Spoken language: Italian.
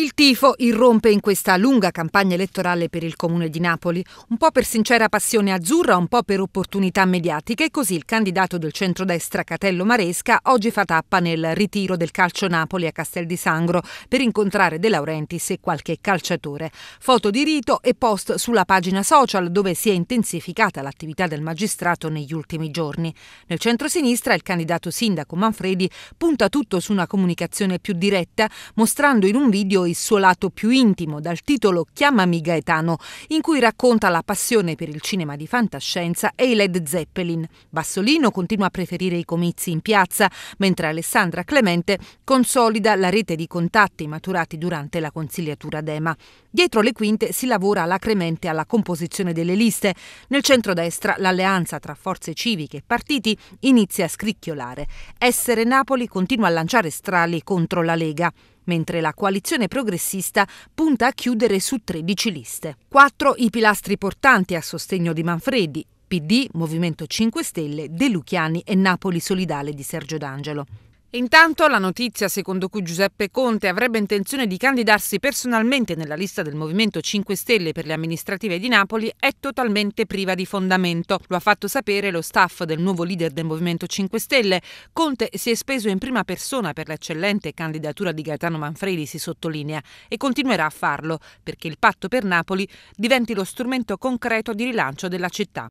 Il tifo irrompe in questa lunga campagna elettorale per il Comune di Napoli, un po' per sincera passione azzurra, un po' per opportunità mediatiche e così il candidato del centrodestra Catello Maresca oggi fa tappa nel ritiro del calcio Napoli a Castel di Sangro per incontrare De Laurentiis e qualche calciatore. Foto di rito e post sulla pagina social dove si è intensificata l'attività del magistrato negli ultimi giorni. Nel centro-sinistra il candidato sindaco Manfredi punta tutto su una comunicazione più diretta, mostrando in un video il suo lato più intimo dal titolo Chiamami Gaetano, in cui racconta la passione per il cinema di fantascienza e i Led Zeppelin. Bassolino continua a preferire i comizi in piazza, mentre Alessandra Clemente consolida la rete di contatti maturati durante la consigliatura d'EMA. Dietro le quinte si lavora alacremente alla composizione delle liste. Nel centrodestra l'alleanza tra forze civiche e partiti inizia a scricchiolare. Essere Napoli continua a lanciare strali contro la Lega mentre la coalizione progressista punta a chiudere su 13 liste. Quattro i pilastri portanti a sostegno di Manfredi, PD, Movimento 5 Stelle, De Luchiani e Napoli Solidale di Sergio D'Angelo. Intanto la notizia secondo cui Giuseppe Conte avrebbe intenzione di candidarsi personalmente nella lista del Movimento 5 Stelle per le amministrative di Napoli è totalmente priva di fondamento. Lo ha fatto sapere lo staff del nuovo leader del Movimento 5 Stelle. Conte si è speso in prima persona per l'eccellente candidatura di Gaetano Manfredi, si sottolinea, e continuerà a farlo perché il patto per Napoli diventi lo strumento concreto di rilancio della città.